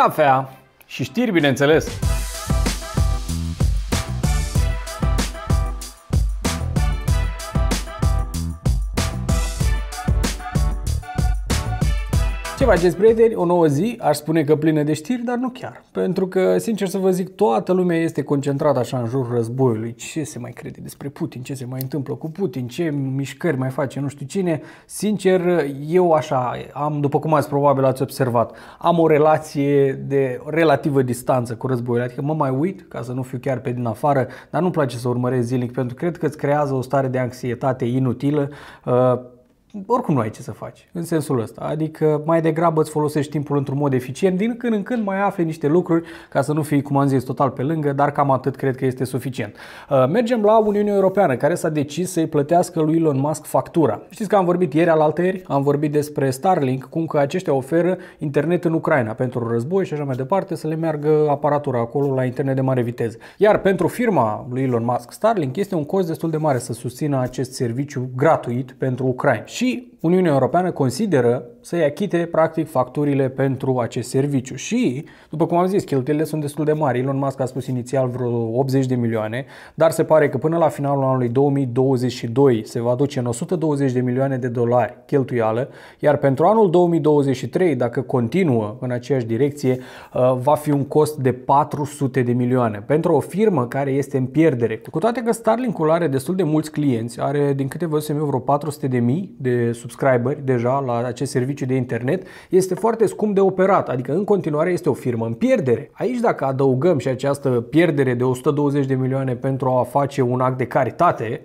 cafea și știri, bineînțeles! faceți, prieteni, o nouă zi, aș spune că plină de știri, dar nu chiar. Pentru că, sincer să vă zic, toată lumea este concentrată așa în jurul războiului. Ce se mai crede despre Putin, ce se mai întâmplă cu Putin, ce mișcări mai face, nu știu cine. Sincer, eu așa am, după cum ați probabil ați observat, am o relație de relativă distanță cu războiul. Adică mă mai uit, ca să nu fiu chiar pe din afară, dar nu-mi place să urmăresc zilnic, pentru că cred că îți creează o stare de anxietate inutilă. Uh, oricum nu ai ce să faci, în sensul ăsta. Adică mai degrabă îți folosești timpul într-un mod eficient, din când în când mai afli niște lucruri ca să nu fii, cum am zis, total pe lângă, dar cam atât cred că este suficient. Uh, mergem la Uniunea Europeană, care s-a decis să-i plătească lui Elon Musk factura. Știți că am vorbit ieri al alteri, am vorbit despre Starlink, cum că aceștia oferă internet în Ucraina pentru război și așa mai departe, să le meargă aparatura acolo la internet de mare viteză. Iar pentru firma lui Elon Musk, Starlink este un cost destul de mare să susțină acest serviciu gratuit pentru Ucraina. she Uniunea Europeană consideră să-i achite practic facturile pentru acest serviciu și, după cum am zis, cheltuielile sunt destul de mari. Elon Musk a spus inițial vreo 80 de milioane, dar se pare că până la finalul anului 2022 se va duce în 120 de milioane de dolari cheltuială, iar pentru anul 2023, dacă continuă în aceeași direcție, uh, va fi un cost de 400 de milioane pentru o firmă care este în pierdere. Cu toate că Starlink-ul are destul de mulți clienți, are din câte văzusem eu vreo 400 de mii de subscriberi deja la acest serviciu de internet, este foarte scump de operat, adică în continuare este o firmă în pierdere. Aici dacă adăugăm și această pierdere de 120 de milioane pentru a face un act de caritate,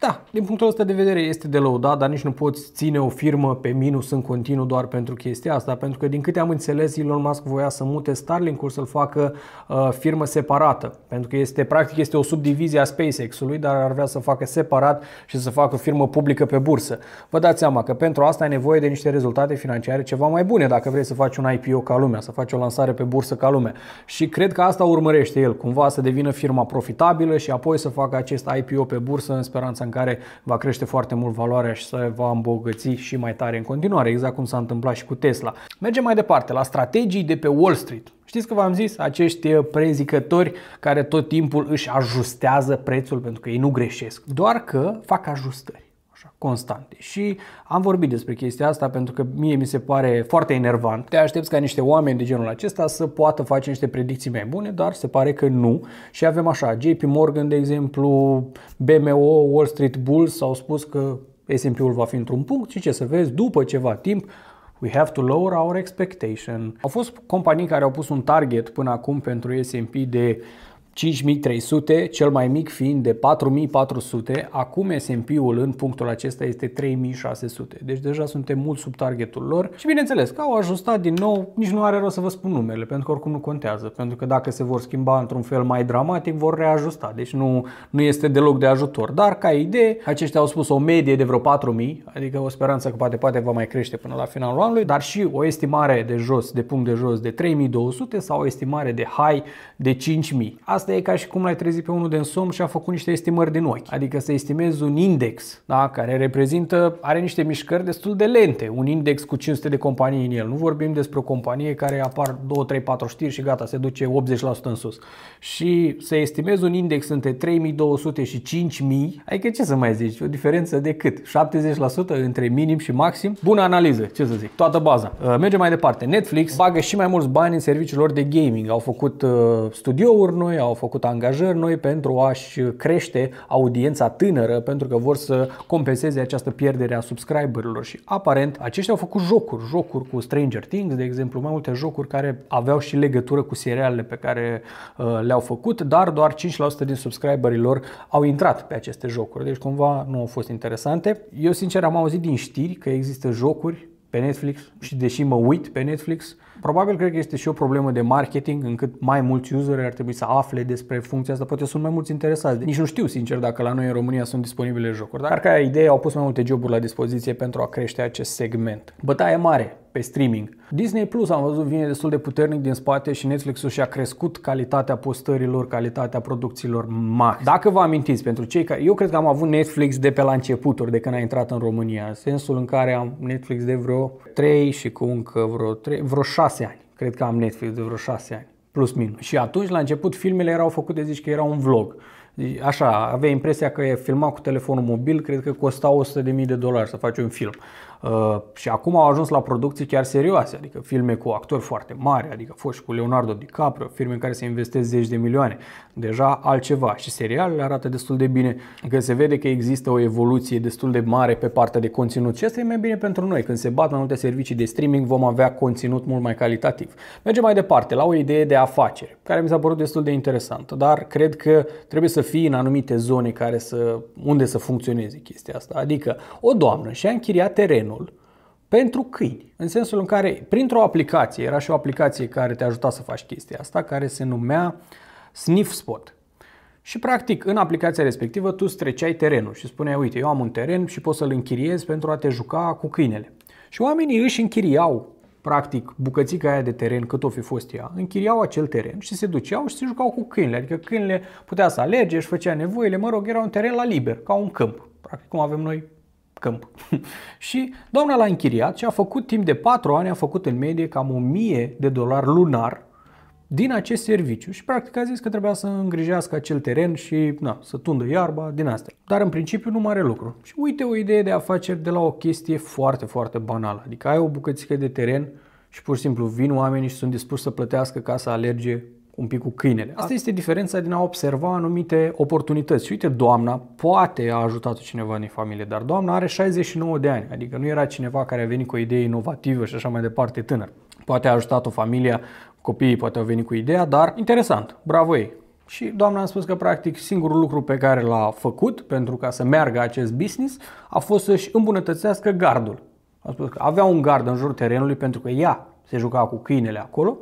da, din punctul ăsta de vedere este de lăudat, dar nici nu poți ține o firmă pe minus în continuu doar pentru chestia asta, pentru că din câte am înțeles Elon Musk voia să mute Starlink-ul să-l facă uh, firmă separată, pentru că este practic este o subdivizie a SpaceX-ului, dar ar vrea să facă separat și să facă firmă publică pe bursă. Vă dați seama că pentru asta ai nevoie de niște rezultate financiare ceva mai bune dacă vrei să faci un IPO ca lumea, să faci o lansare pe bursă ca lumea. Și cred că asta urmărește el, cumva să devină firma profitabilă și apoi să facă acest IPO pe bursă în speranța în care va crește foarte mult valoarea și se va îmbogăți și mai tare în continuare, exact cum s-a întâmplat și cu Tesla. Mergem mai departe la strategii de pe Wall Street. Știți că v-am zis, acești uh, prezicători care tot timpul își ajustează prețul pentru că ei nu greșesc, doar că fac ajustări așa, constante. Și am vorbit despre chestia asta pentru că mie mi se pare foarte enervant. Te aștepți ca niște oameni de genul acesta să poată face niște predicții mai bune, dar se pare că nu. Și avem așa, JP Morgan, de exemplu, BMO, Wall Street Bulls au spus că S&P-ul va fi într-un punct și ce să vezi, după ceva timp, We have to lower our expectation. Au fost companii care au pus un target până acum pentru S&P de 5300, cel mai mic fiind de 4400, acum S&P-ul în punctul acesta este 3600. Deci deja suntem mult sub targetul lor și bineînțeles că au ajustat din nou, nici nu are rost să vă spun numele, pentru că oricum nu contează, pentru că dacă se vor schimba într-un fel mai dramatic, vor reajusta, deci nu, nu este deloc de ajutor. Dar ca idee, aceștia au spus o medie de vreo 4000, adică o speranță că poate poate va mai crește până la finalul anului, dar și o estimare de jos, de punct de jos de 3200 sau o estimare de high de 5000. Asta Asta e ca și cum l-ai trezit pe unul de somn și a făcut niște estimări din ochi. Adică să estimezi un index, da, care reprezintă, are niște mișcări destul de lente, un index cu 500 de companii în el. Nu vorbim despre o companie care apar 2, 3, 4 știri și gata, se duce 80% în sus. Și să estimezi un index între 3200 și 5000, adică ce să mai zici, o diferență de cât? 70% între minim și maxim? Bună analiză, ce să zic, toată baza. Uh, mergem mai departe. Netflix bagă și mai mulți bani în serviciul lor de gaming. Au făcut uh, studiouri noi, au au făcut angajări noi pentru a-și crește audiența tânără, pentru că vor să compenseze această pierdere a subscriberilor și aparent aceștia au făcut jocuri, jocuri cu Stranger Things, de exemplu, mai multe jocuri care aveau și legătură cu serialele pe care uh, le-au făcut, dar doar 5% din subscriberii lor au intrat pe aceste jocuri, deci cumva nu au fost interesante. Eu sincer am auzit din știri că există jocuri pe Netflix și deși mă uit pe Netflix, Probabil cred că este și o problemă de marketing, încât mai mulți useri ar trebui să afle despre funcția asta. Poate sunt mai mulți interesați. Nici nu știu, sincer, dacă la noi în România sunt disponibile jocuri. Dar ca idee au pus mai multe joburi la dispoziție pentru a crește acest segment. Bătaie mare pe streaming. Disney Plus am văzut vine destul de puternic din spate și Netflix-ul și-a crescut calitatea postărilor, calitatea producțiilor max. Dacă vă amintiți, pentru cei care... Eu cred că am avut Netflix de pe la începuturi, de când a intrat în România, în sensul în care am Netflix de vreo 3 și cu încă vreo 3, vreo 6 ani. Cred că am Netflix de vreo 6 ani plus minus. Și atunci, la început, filmele erau făcute, zici că era un vlog. Așa, avea impresia că e filmat cu telefonul mobil, cred că costa 100.000 de dolari să faci un film. Uh, și acum au ajuns la producții chiar serioase, adică filme cu actori foarte mari, adică foști cu Leonardo DiCaprio, filme în care se investesc zeci de milioane. Deja altceva și serialele arată destul de bine, că se vede că există o evoluție destul de mare pe partea de conținut și asta e mai bine pentru noi. Când se bat mai multe servicii de streaming vom avea conținut mult mai calitativ. Mergem mai departe la o idee de afacere, care mi s-a părut destul de interesantă, dar cred că trebuie să fii în anumite zone care să, unde să funcționeze chestia asta. Adică o doamnă și-a închiriat teren terenul pentru câini. În sensul în care, printr-o aplicație, era și o aplicație care te ajuta să faci chestia asta, care se numea Sniff Spot. Și practic, în aplicația respectivă, tu streceai terenul și spuneai, uite, eu am un teren și pot să-l închiriez pentru a te juca cu câinele. Și oamenii își închiriau, practic, bucățica aia de teren, cât o fi fost ea, închiriau acel teren și se duceau și se jucau cu câinele. Adică câinele putea să alerge, își făcea nevoile, mă rog, era un teren la liber, ca un câmp, practic cum avem noi câmp. și doamna l-a închiriat și a făcut timp de 4 ani, a făcut în medie cam 1000 de dolari lunar din acest serviciu și practic a zis că trebuia să îngrijească acel teren și na, să tundă iarba din asta. Dar în principiu nu mare lucru. Și uite o idee de afaceri de la o chestie foarte, foarte banală. Adică ai o bucățică de teren și pur și simplu vin oamenii și sunt dispuși să plătească ca să alerge un pic cu câinele. Asta este diferența din a observa anumite oportunități. Și uite, doamna poate a ajutat cineva din familie, dar doamna are 69 de ani, adică nu era cineva care a venit cu o idee inovativă și așa mai departe tânăr. Poate a ajutat o familie, copiii poate au venit cu ideea, dar interesant, bravo ei. Și doamna a spus că practic singurul lucru pe care l-a făcut pentru ca să meargă acest business a fost să-și îmbunătățească gardul. A spus că avea un gard în jurul terenului pentru că ea se juca cu câinele acolo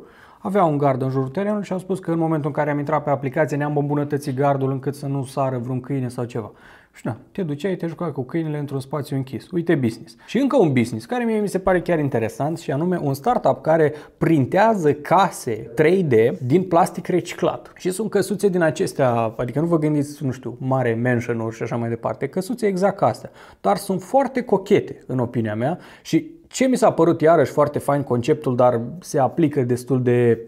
avea un gard în jurul terenului și am spus că în momentul în care am intrat pe aplicație ne-am îmbunătățit gardul încât să nu sară vreun câine sau ceva. Și da, te duceai, te jucai cu câinele într-un spațiu închis. Uite business. Și încă un business care mie mi se pare chiar interesant și anume un startup care printează case 3D din plastic reciclat. Și sunt căsuțe din acestea, adică nu vă gândiți, nu știu, mare mansion și așa mai departe, căsuțe exact astea. Dar sunt foarte cochete, în opinia mea, și ce mi s-a părut iarăși foarte fain conceptul, dar se aplică destul de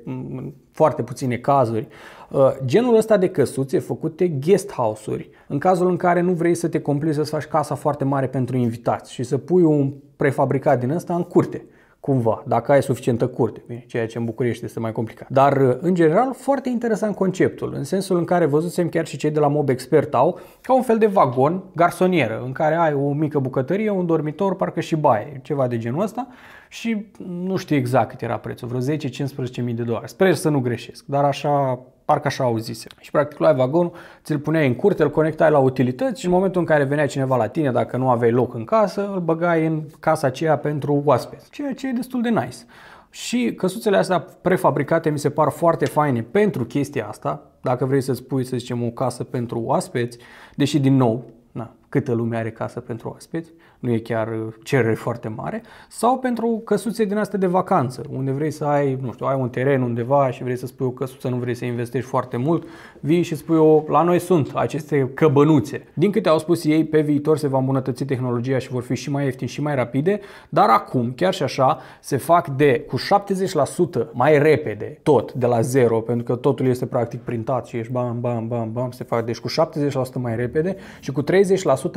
foarte puține cazuri, uh, genul ăsta de căsuțe făcute guest house-uri, în cazul în care nu vrei să te complici să faci casa foarte mare pentru invitați și să pui un prefabricat din ăsta în curte cumva, dacă ai suficientă curte, bine, ceea ce în București este mai complicat. Dar, uh, în general, foarte interesant conceptul, în sensul în care văzusem chiar și cei de la Mob Expert au ca un fel de vagon, garsonieră, în care ai o mică bucătărie, un dormitor, parcă și baie, ceva de genul ăsta și nu știu exact cât era prețul, vreo 10-15 mii de dolari. Sper să nu greșesc, dar așa Parcă așa auzise. Și practic luai vagonul, ți-l puneai în curte, îl conectai la utilități și în momentul în care venea cineva la tine, dacă nu aveai loc în casă, îl băgai în casa aceea pentru oaspeți, ceea ce e destul de nice. Și căsuțele astea prefabricate mi se par foarte faine pentru chestia asta, dacă vrei să-ți pui, să zicem, o casă pentru oaspeți, deși, din nou, na, câtă lume are casă pentru oaspeți, uh, nu e chiar uh, cerere foarte mare, sau pentru căsuțe din astea de vacanță, unde vrei să ai, nu știu, ai un teren undeva și vrei să spui o căsuță, nu vrei să investești foarte mult, vii și spui o, la noi sunt aceste căbănuțe. Din câte au spus ei, pe viitor se va îmbunătăți tehnologia și vor fi și mai ieftini și mai rapide, dar acum, chiar și așa, se fac de cu 70% mai repede tot de la zero, pentru că totul este practic printat și ești bam, bam, bam, bam, se fac deci cu 70% mai repede și cu 30%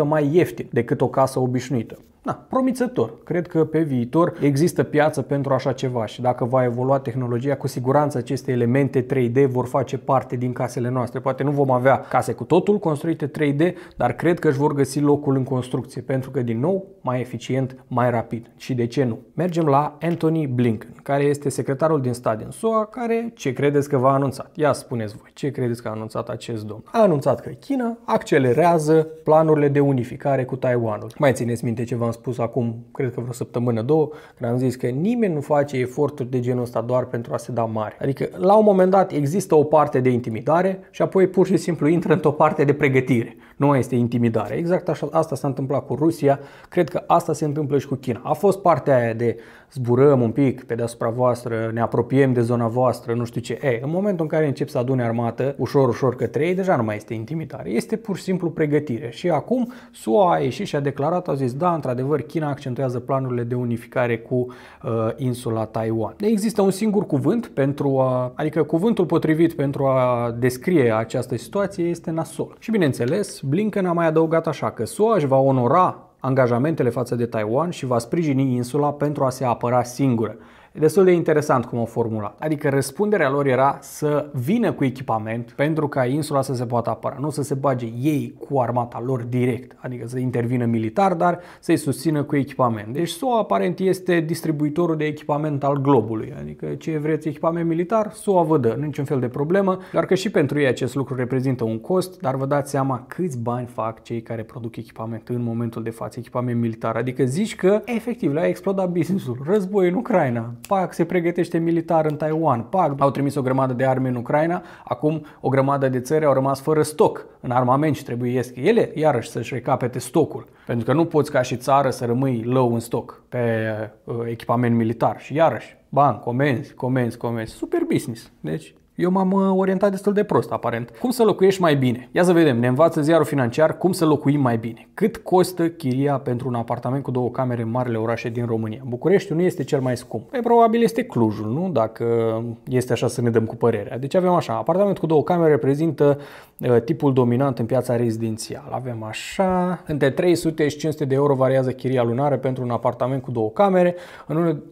mai ieftin decât o casă obișnuită obișnuită. Da, promițător. Cred că pe viitor există piață pentru așa ceva și dacă va evolua tehnologia, cu siguranță aceste elemente 3D vor face parte din casele noastre. Poate nu vom avea case cu totul construite 3D, dar cred că își vor găsi locul în construcție, pentru că, din nou, mai eficient, mai rapid. Și de ce nu? Mergem la Anthony Blinken, care este secretarul din stat din SUA, care ce credeți că va anunțat? Ia spuneți voi, ce credeți că a anunțat acest domn? A anunțat că China accelerează planurile de unificare cu Taiwanul. Mai țineți țineți minte ce v-am spus acum, cred că vreo săptămână, două, când am zis că nimeni nu face eforturi de genul ăsta doar pentru a se da mare. Adică, la un moment dat, există o parte de intimidare și apoi pur și simplu intră într-o parte de pregătire nu mai este intimidare. Exact așa, asta s-a întâmplat cu Rusia, cred că asta se întâmplă și cu China. A fost partea aia de zburăm un pic pe deasupra voastră, ne apropiem de zona voastră, nu știu ce. E, în momentul în care încep să adune armată ușor, ușor către ei, deja nu mai este intimidare. Este pur și simplu pregătire. Și acum SUA a ieșit și a declarat, a zis, da, într-adevăr, China accentuează planurile de unificare cu uh, insula Taiwan. Există un singur cuvânt pentru a, adică cuvântul potrivit pentru a descrie această situație este nasol. Și bineînțeles, Blinken a mai adăugat așa că SUA își va onora angajamentele față de Taiwan și va sprijini insula pentru a se apăra singură. E destul de interesant cum o formula. Adică răspunderea lor era să vină cu echipament pentru ca insula să se poată apăra, nu să se bage ei cu armata lor direct, adică să intervină militar, dar să-i susțină cu echipament. Deci SUA aparent este distribuitorul de echipament al globului, adică ce vreți echipament militar, SUA vă dă, niciun fel de problemă, doar că și pentru ei acest lucru reprezintă un cost, dar vă dați seama câți bani fac cei care produc echipament în momentul de față, echipament militar. Adică zici că efectiv le-a explodat business-ul, război în Ucraina, PAC se pregătește militar în Taiwan, PAC au trimis o grămadă de arme în Ucraina, acum o grămadă de țări au rămas fără stoc în armament și trebuie să ele iarăși să-și recapete stocul. Pentru că nu poți ca și țară să rămâi low în stoc pe uh, echipament militar și iarăși, bani, comenzi, comenzi, comenzi, super business. Deci eu m-am uh, orientat destul de prost, aparent. Cum să locuiești mai bine? Ia să vedem, ne învață ziarul financiar cum să locuim mai bine. Cât costă chiria pentru un apartament cu două camere în marile orașe din România? Bucureștiul nu este cel mai scump. Păi probabil este Clujul, nu? Dacă este așa să ne dăm cu părerea. Deci avem așa, apartament cu două camere reprezintă uh, tipul dominant în piața rezidențială. Avem așa, între 300 și 500 de euro variază chiria lunară pentru un apartament cu două camere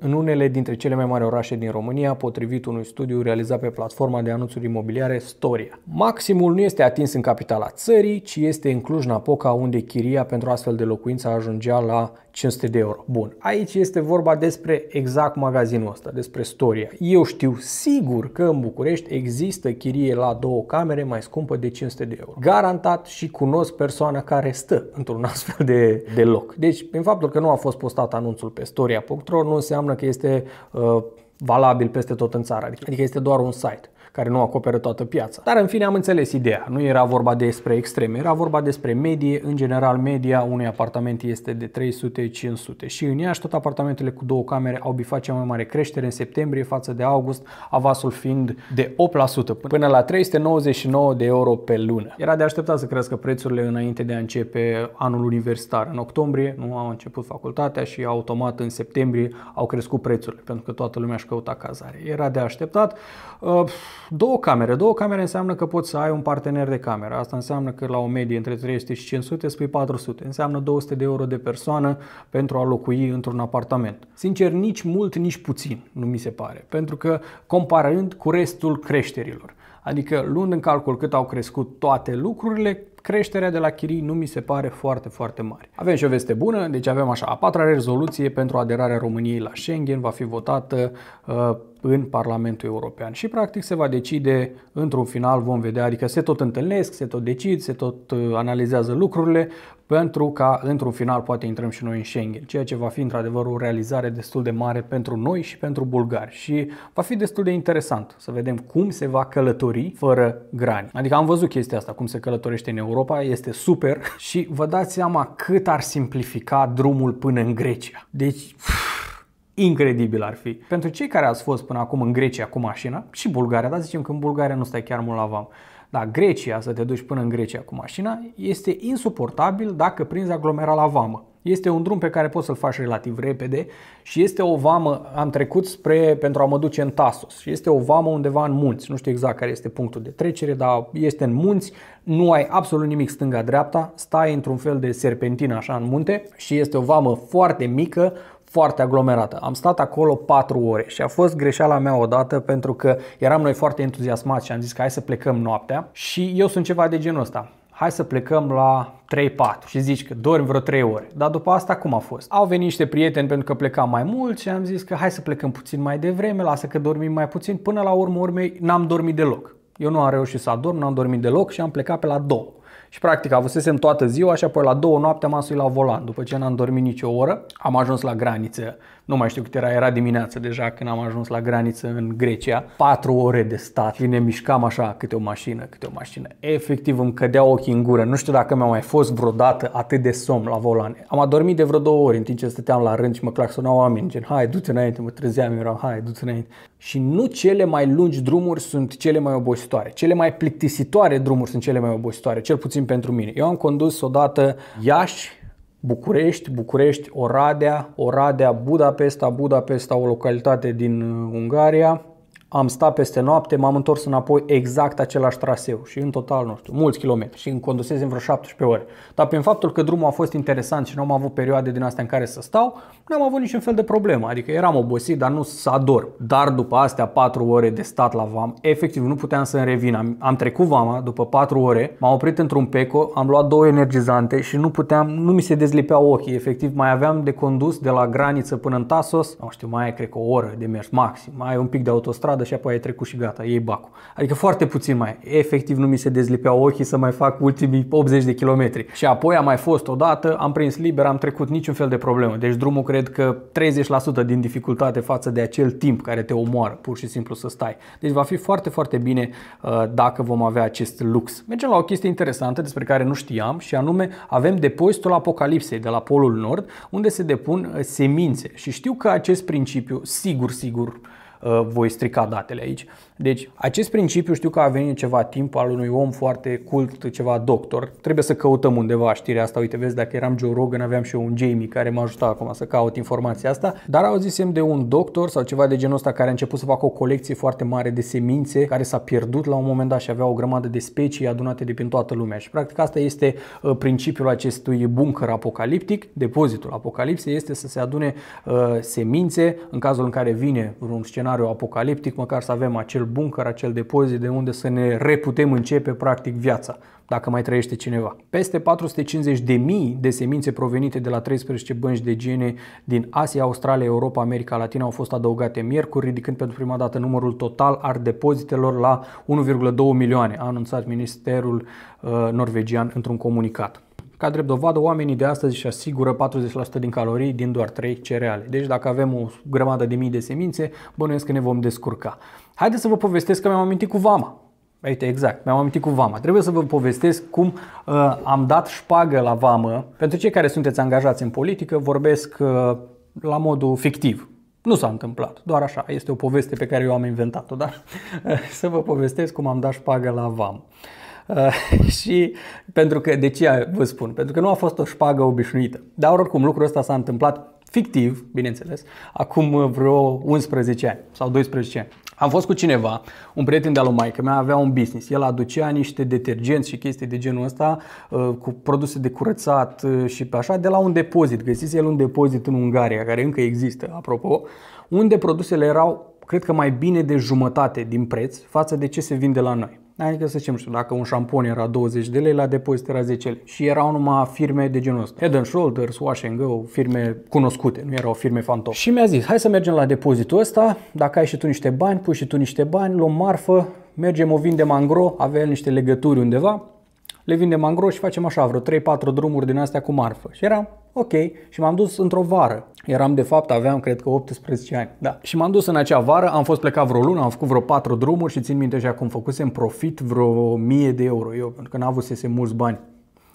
în unele dintre cele mai mari orașe din România, potrivit unui studiu realizat pe platforma platforma de anunțuri imobiliare Storia. Maximul nu este atins în capitala țării, ci este în Cluj-Napoca, unde chiria pentru astfel de locuință ajungea la 500 de euro. Bun, aici este vorba despre exact magazinul ăsta, despre Storia. Eu știu sigur că în București există chirie la două camere mai scumpă de 500 de euro. Garantat și cunosc persoana care stă într-un astfel de, de loc. Deci, prin faptul că nu a fost postat anunțul pe storia.ro, nu înseamnă că este uh, valabil peste tot în țară, adică este doar un site care nu acoperă toată piața. Dar în fine am înțeles ideea. Nu era vorba despre extreme, era vorba despre medie. În general, media unui apartament este de 300-500 și în Iași tot apartamentele cu două camere au bifat cea mai mare creștere în septembrie față de august, avasul fiind de 8% până la 399 de euro pe lună. Era de așteptat să crească prețurile înainte de a începe anul universitar. În octombrie nu au început facultatea și automat în septembrie au crescut prețurile pentru că toată lumea își căuta cazare. Era de așteptat. Uh, Două camere. Două camere înseamnă că poți să ai un partener de cameră. Asta înseamnă că la o medie între 300 și 500 spui 400. Înseamnă 200 de euro de persoană pentru a locui într-un apartament. Sincer, nici mult, nici puțin, nu mi se pare. Pentru că comparând cu restul creșterilor. Adică luând în calcul cât au crescut toate lucrurile, creșterea de la chirii nu mi se pare foarte, foarte mare. Avem și o veste bună, deci avem așa, a patra rezoluție pentru aderarea României la Schengen va fi votată uh, în Parlamentul European. Și practic se va decide într-un final, vom vedea, adică se tot întâlnesc, se tot decid, se tot uh, analizează lucrurile pentru ca într-un final poate intrăm și noi în Schengen, ceea ce va fi într-adevăr o realizare destul de mare pentru noi și pentru bulgari și va fi destul de interesant să vedem cum se va călători fără grani. Adică am văzut chestia asta, cum se călătorește în Europa, este super și vă dați seama cât ar simplifica drumul până în Grecia. Deci... Pff, incredibil ar fi. Pentru cei care ați fost până acum în Grecia cu mașina și Bulgaria, dar zicem că în Bulgaria nu stai chiar mult la vam, dar Grecia, să te duci până în Grecia cu mașina, este insuportabil dacă prinzi aglomera la vamă. Este un drum pe care poți să-l faci relativ repede și este o vamă, am trecut spre, pentru a mă duce în Tasos și este o vamă undeva în munți, nu știu exact care este punctul de trecere, dar este în munți, nu ai absolut nimic stânga-dreapta, stai într-un fel de serpentină așa în munte și este o vamă foarte mică, foarte aglomerată. Am stat acolo 4 ore și a fost greșeala mea odată pentru că eram noi foarte entuziasmați și am zis că hai să plecăm noaptea și eu sunt ceva de genul ăsta hai să plecăm la 3-4 și zici că dormi vreo 3 ore. Dar după asta cum a fost? Au venit niște prieteni pentru că plecam mai mult și am zis că hai să plecăm puțin mai devreme, lasă că dormim mai puțin. Până la urmă urmei n-am dormit deloc. Eu nu am reușit să adorm, n-am dormit deloc și am plecat pe la 2. Și practic avusesem toată ziua și apoi la două noapte m-am suit la volan. După ce n-am dormit nicio oră, am ajuns la graniță nu mai știu cât era, era dimineață deja când am ajuns la graniță în Grecia. Patru ore de stat și ne mișcam așa câte o mașină, câte o mașină. Efectiv îmi cădea ochii în gură. Nu știu dacă mi-a mai fost vreodată atât de somn la volan. Am adormit de vreo două ori în timp ce stăteam la rând și mă claxonau oameni, gen hai, du-te înainte, mă trezeam, eram hai, du-te înainte. Și nu cele mai lungi drumuri sunt cele mai obositoare. Cele mai plictisitoare drumuri sunt cele mai obositoare, cel puțin pentru mine. Eu am condus odată Iași, București, București, Oradea, Oradea, Budapesta, Budapesta o localitate din uh, Ungaria, am stat peste noapte, m-am întors înapoi exact același traseu și în total, nu știu, mulți kilometri și în condusez în vreo 17 ore. Dar prin faptul că drumul a fost interesant și nu am avut perioade din astea în care să stau, nu am avut niciun fel de problemă. Adică eram obosit, dar nu să ador. Dar după astea 4 ore de stat la vam, efectiv nu puteam să-mi revin. Am, am trecut vama după 4 ore, m-am oprit într-un peco, am luat două energizante și nu puteam, nu mi se dezlipeau ochii. Efectiv, mai aveam de condus de la graniță până în Tasos, nu știu, mai e cred că o oră de mers maxim, mai e un pic de autostradă stradă și apoi ai trecut și gata, iei bacul. Adică foarte puțin mai. Efectiv nu mi se dezlipeau ochii să mai fac ultimii 80 de kilometri. Și apoi am mai fost odată, am prins liber, am trecut niciun fel de problemă. Deci drumul cred că 30% din dificultate față de acel timp care te omoară pur și simplu să stai. Deci va fi foarte, foarte bine uh, dacă vom avea acest lux. Mergem la o chestie interesantă despre care nu știam și anume avem depozitul apocalipsei de la Polul Nord unde se depun uh, semințe și știu că acest principiu sigur, sigur Uh, voi strica datele aici. Deci, acest principiu știu că a venit ceva timp al unui om foarte cult, ceva doctor. Trebuie să căutăm undeva știrea asta. Uite, vezi, dacă eram Joe Rogan, aveam și eu un Jamie care m-a ajutat acum să caut informația asta. Dar auzisem de un doctor sau ceva de genul ăsta care a început să facă o colecție foarte mare de semințe care s-a pierdut la un moment dat și avea o grămadă de specii adunate de prin toată lumea. Și practic asta este uh, principiul acestui bunker apocaliptic. Depozitul apocalipsei este să se adune uh, semințe în cazul în care vine un scenariu apocaliptic, măcar să avem acel buncăr, acel depozit de unde să ne reputem începe practic viața, dacă mai trăiește cineva. Peste 450 de mii de semințe provenite de la 13 bănci de gene din Asia, Australia, Europa, America Latina au fost adăugate miercuri, ridicând pentru prima dată numărul total al depozitelor la 1,2 milioane, a anunțat Ministerul uh, norvegian într-un comunicat. Ca drept dovadă, oamenii de astăzi își asigură 40% din calorii din doar 3 cereale. Deci dacă avem o grămadă de mii de semințe, bănuiesc că ne vom descurca. Haideți să vă povestesc că mi-am amintit cu vama. Uite, exact, mi-am amintit cu vama. Trebuie să vă povestesc cum uh, am dat șpagă la vamă. Pentru cei care sunteți angajați în politică, vorbesc uh, la modul fictiv. Nu s-a întâmplat, doar așa. Este o poveste pe care eu am inventat-o, dar să vă povestesc cum am dat șpagă la vamă. Uh, Eh, și pentru că, de ce vă spun? Pentru că nu a fost o șpagă obișnuită. Dar oricum lucrul ăsta s-a întâmplat fictiv, bineînțeles, acum vreo 11 ani sau 12 ani. Am fost cu cineva, un prieten de-al lui că mea avea un business. El aducea niște detergenți și chestii de genul ăsta eh, cu produse de curățat eh, și pe așa de la un depozit. Găsise el un depozit în Ungaria, care încă există, apropo, unde produsele erau, cred că mai bine de jumătate din preț față de ce se vinde la noi. Adică să zicem, știu, dacă un șampon era 20 de lei, la depozit era 10 lei. Și erau numai firme de genul ăsta. Head and Shoulders, Wash and Go, firme cunoscute, nu erau firme fantom. Și mi-a zis, hai să mergem la depozitul ăsta, dacă ai și tu niște bani, pui și tu niște bani, luăm marfă, mergem, o vindem angro, avea niște legături undeva, le vindem angro și facem așa, vreo 3-4 drumuri din astea cu marfă. Și era. Ok, și m-am dus într-o vară. Eram de fapt, aveam cred că 18 ani. Da. Și m-am dus în acea vară, am fost plecat vreo lună, am făcut vreo 4 drumuri și țin minte și acum făcusem profit vreo 1000 de euro eu, pentru că n avut să se mulți bani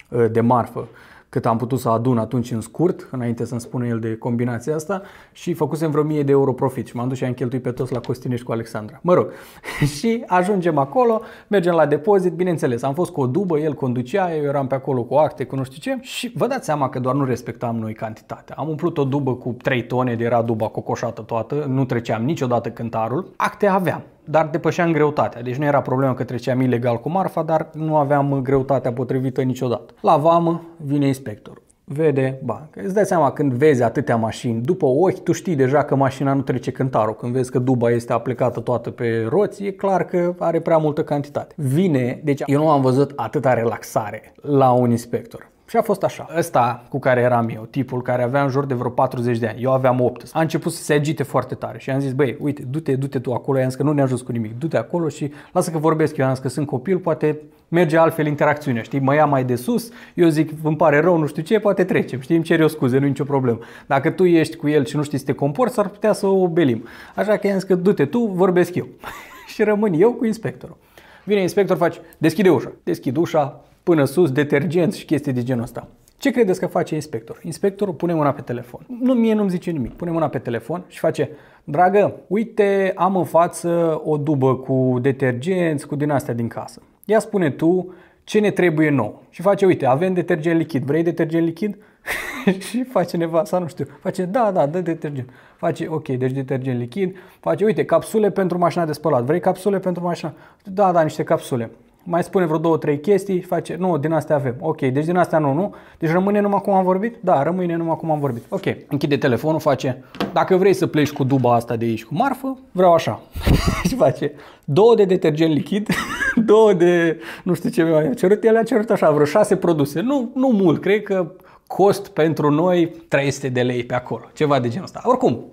uh, de marfă cât am putut să adun atunci în scurt, înainte să-mi spună el de combinația asta și făcusem vreo 1000 de euro profit și m-am dus și am cheltuit pe toți la Costinești cu Alexandra. Mă rog, și ajungem acolo, mergem la depozit, bineînțeles, am fost cu o dubă, el conducea, eu eram pe acolo cu acte, cu nu știu ce și vă dați seama că doar nu respectam noi cantitatea. Am umplut o dubă cu 3 tone, de era duba cocoșată toată, nu treceam niciodată cântarul, acte aveam dar depășeam greutatea. Deci nu era problemă că treceam ilegal cu marfa, dar nu aveam greutatea potrivită niciodată. La vamă vine inspectorul vede banca. Îți dai seama când vezi atâtea mașini, după ochi, tu știi deja că mașina nu trece cântarul. Când vezi că duba este aplicată toată pe roți, e clar că are prea multă cantitate. Vine, deci eu nu am văzut atâta relaxare la un inspector. Și a fost așa. Ăsta cu care eram eu, tipul care avea în jur de vreo 40 de ani, eu aveam 8, a început să se agite foarte tare și am zis, băi, uite, du-te, du-te tu acolo, i-am zis că nu ne ajut cu nimic, du-te acolo și lasă că vorbesc, eu am zis că sunt copil, poate merge altfel interacțiunea, știi, mă ia mai de sus, eu zic, îmi pare rău, nu știu ce, poate trecem, știi, îmi cer eu scuze, nu nicio problemă. Dacă tu ești cu el și nu știi să te comporți, s-ar putea să o belim. Așa că i-am zis că du-te tu, vorbesc eu. și rămân eu cu inspectorul. Vine inspector, faci, deschide ușa. Deschid ușa, până sus, detergenți și chestii de genul ăsta. Ce credeți că face inspectorul? Inspectorul pune mâna pe telefon. Nu, mie nu-mi zice nimic. Pune mâna pe telefon și face Dragă, uite, am în față o dubă cu detergenți, cu din astea din casă. Ia spune tu ce ne trebuie nou. Și face, uite, avem detergent lichid. Vrei detergent lichid? și face nevasta, nu știu. Face, da, da, dă detergent. Face, ok, deci detergent lichid. Face, uite, capsule pentru mașina de spălat. Vrei capsule pentru mașina? Da, da, niște capsule mai spune vreo două, trei chestii, face, nu, din astea avem. Ok, deci din astea nu, nu. Deci rămâne numai cum am vorbit? Da, rămâne numai cum am vorbit. Ok, închide telefonul, face, dacă vrei să pleci cu duba asta de aici cu marfă, vreau așa. și face două de detergent lichid, două de nu știu ce mi-a cerut. El a cerut așa vreo șase produse. Nu, nu mult, cred că cost pentru noi 300 de lei pe acolo, ceva de genul ăsta. Oricum,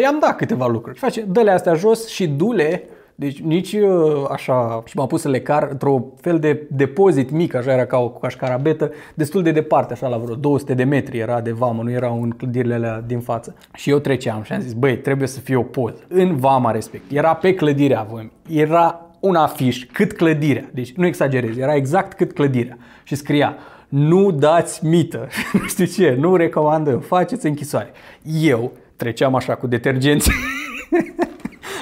i am dat câteva lucruri. Și face, dă-le astea jos și dule deci nici uh, așa, și m-am pus să le car într-o fel de depozit mic, așa era ca o cașcarabetă, destul de departe, așa la vreo 200 de metri era de vamă, nu erau în clădirile alea din față. Și eu treceam și am zis, băi, trebuie să fie o poză. În vama respect. Era pe clădirea vămii. Era un afiș cât clădirea. Deci nu exagerez, era exact cât clădirea. Și scria, nu dați mită, nu știu ce, nu recomandă, faceți închisoare. Eu treceam așa cu detergenți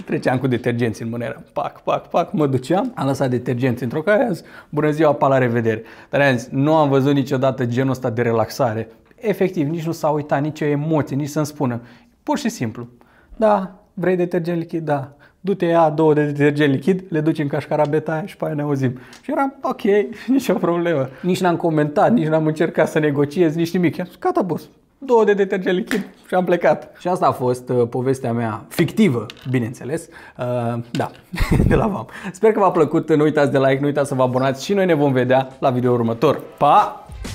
treceam cu detergenți în mână, pac, pac, pac, mă duceam, am lăsat detergenți într-o care am zis, bună ziua, pa, la revedere. Dar am zis, nu am văzut niciodată genul ăsta de relaxare. Efectiv, nici nu s-a uitat nicio emoție, nici să-mi spună. Pur și simplu. Da, vrei detergent lichid? Da. Du-te ia două de detergent lichid, le duci în cașcara beta și pe aia ne auzim. Și eram, ok, nicio problemă. Nici n-am comentat, nici n-am încercat să negociez, nici nimic. Gata, boss, două de detergent lichid și am plecat. Și asta a fost uh, povestea mea fictivă, bineînțeles. Uh, da, de la VAM. Sper că v-a plăcut, nu uitați de like, nu uitați să vă abonați și noi ne vom vedea la video următor. Pa!